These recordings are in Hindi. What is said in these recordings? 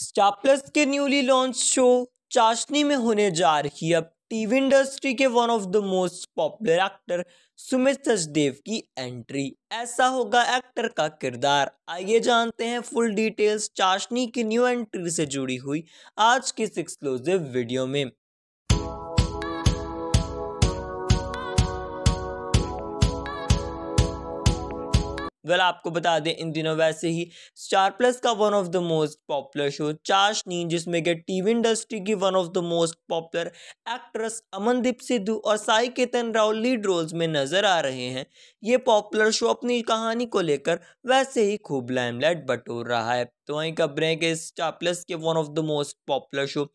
स्टार प्लस के न्यूली लॉन्च शो चाशनी में होने जा रही अब टीवी इंडस्ट्री के one of the most popular actor Sumit Sachdev की एंट्री ऐसा होगा एक्टर का किरदार आइए जानते हैं फुल डिटेल्स चाशनी की न्यू एंट्री से जुड़ी हुई आज की इस एक्सक्लूसिव वीडियो में वेल आपको बता दें इन दिनों वैसे ही स्टार प्लस का one of the most popular show Chashni जिसमें कि टीवी इंडस्ट्री की one of the most popular actress Amandeep Sidhu और साई केतन राव लीड रोल्स में नजर आ रहे हैं ये पॉपुलर शो अपनी कहानी को लेकर वैसे ही खूब लाइट बटोर रहा है तो वहीं खबरें कि स्टार प्लस के one of the most popular show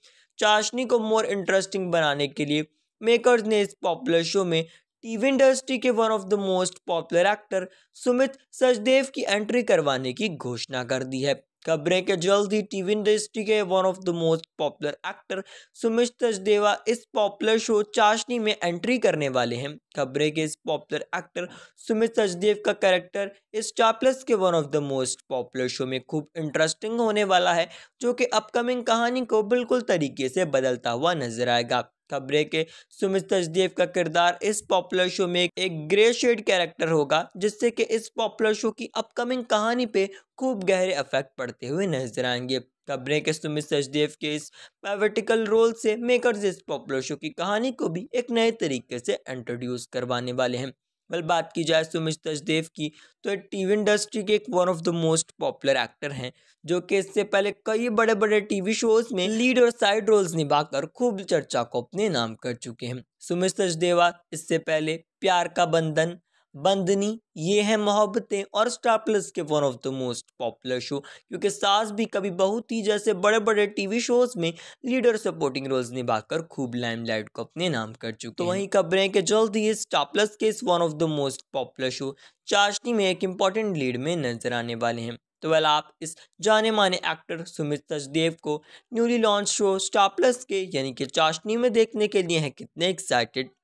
Chashni को मोर इंटरेस्टिंग बनाने के लिए मेकर्स ने इस पॉपुलर शो में टीवी इंडस्ट्री के one of the most popular actor Sumit Sachdev की एंट्री करवाने की घोषणा कर दी है खबरें के जल्द ही टीवी इंडस्ट्री के one of the most popular actor Sumit Sachdeva इस पॉपुलर शो चाशनी में एंट्री करने वाले हैं खबरें के इस पॉपुलर एक्टर सुमित सचदेव का कैरेक्टर इस चाप्लस के one of the most popular show में खूब इंटरेस्टिंग होने वाला है जो कि अपकमिंग कहानी को बिल्कुल तरीके से बदलता हुआ नजर आएगा खबरें के सुमित तजदीव का किरदार इस पॉपुलर शो में एक ग्रे शेड कैरेक्टर होगा जिससे कि इस पॉपुलर शो की अपकमिंग कहानी पे खूब गहरे अफेक्ट पड़ते हुए नजर आएंगे खबरें के सुमित सचदेव के इस पैवेटिकल रोल से मेकर्स इस पॉपुलर शो की कहानी को भी एक नए तरीके से इंट्रोड्यूस करवाने वाले हैं वेल बात की जाए सुमित तो तजदेव की तो ये वी इंडस्ट्री के एक one of the most popular actor हैं जो कि इससे पहले कई बड़े बड़े टीवी शोज में लीड और साइड रोल्स निभाकर खूब चर्चा को अपने नाम कर चुके हैं सुमित तजदेवा इससे पहले प्यार का बंधन बंदनी ये है मोहब्बतें और स्टार प्लस के one of the most popular show Kyunki Saas Bhi Kabhi बहुत ही जैसे बड़े बड़े टीवी शोज में लीडर सपोर्टिंग रोल्स निभाकर खूब लाइमलाइट को अपने नाम कर चुके तो वहीं खबरें कि जल्द ही स्टार प्लस के इस one of the most popular show Chashni में एक इम्पॉर्टेंट लीड में नजर आने वाले हैं तो वह आप इस जाने माने एक्टर सुमित सचदेव को newly launch show Star Plus के यानी कि चाशनी में देखने के लिए हैं कितने एक्साइटेड